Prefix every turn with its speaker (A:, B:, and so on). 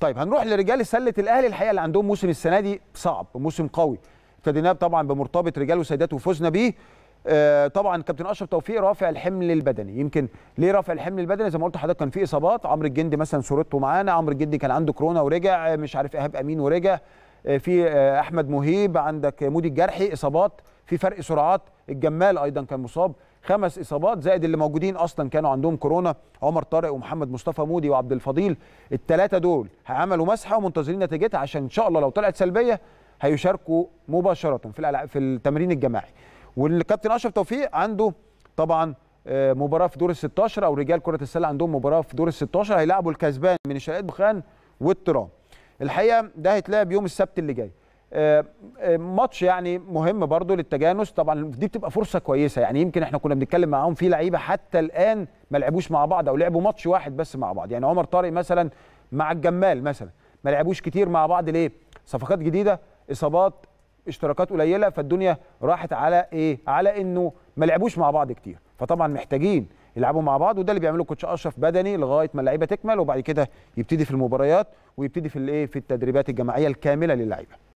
A: طيب هنروح لرجال سله الاهلي الحقيقه اللي عندهم موسم السنه دي صعب موسم قوي ابتديناه طبعا بمرتبط رجال وسيدات وفزنا بيه آه طبعا كابتن اشرف توفيق رافع الحمل البدني يمكن ليه رافع الحمل البدني زي ما قلت لحضرتك كان في اصابات عمرو الجندي مثلا صورته معانا عمرو الجندي كان عنده كورونا ورجع آه، مش عارف ايهاب امين ورجع آه، في آه، احمد مهيب عندك مودي الجرحي اصابات في فرق سرعات الجمال ايضا كان مصاب خمس اصابات زائد اللي موجودين اصلا كانوا عندهم كورونا عمر طارق ومحمد مصطفى مودي وعبد الفضيل الثلاثه دول عملوا مسحه ومنتظرين نتيجتها عشان ان شاء الله لو طلعت سلبيه هيشاركوا مباشره في في التمرين الجماعي والكابتن اشرف توفيق عنده طبعا آه، مباراه في دور ال 16 او رجال كره السله عندهم مباراه في دور ال 16 هيلاعبوا الكسبان من الشرقيه دخان والترام الحقيقه ده هيتلعب يوم السبت اللي جاي آه، آه، ماتش يعني مهم برضو للتجانس طبعا دي بتبقى فرصه كويسه يعني يمكن احنا كنا بنتكلم معاهم في لعيبه حتى الان ما لعبوش مع بعض او لعبوا ماتش واحد بس مع بعض يعني عمر طارق مثلا مع الجمال مثلا ما لعبوش كتير مع بعض ليه صفقات جديده اصابات اشتراكات قليله فالدنيا راحت على ايه على انه ما لعبوش مع بعض كتير فطبعا محتاجين يلعبوا مع بعض وده اللي بيعمله كوتش اشرف بدني لغايه ما اللعيبه تكمل وبعد كده يبتدي في المباريات ويبتدي في الايه في التدريبات الجماعيه الكامله للعيبه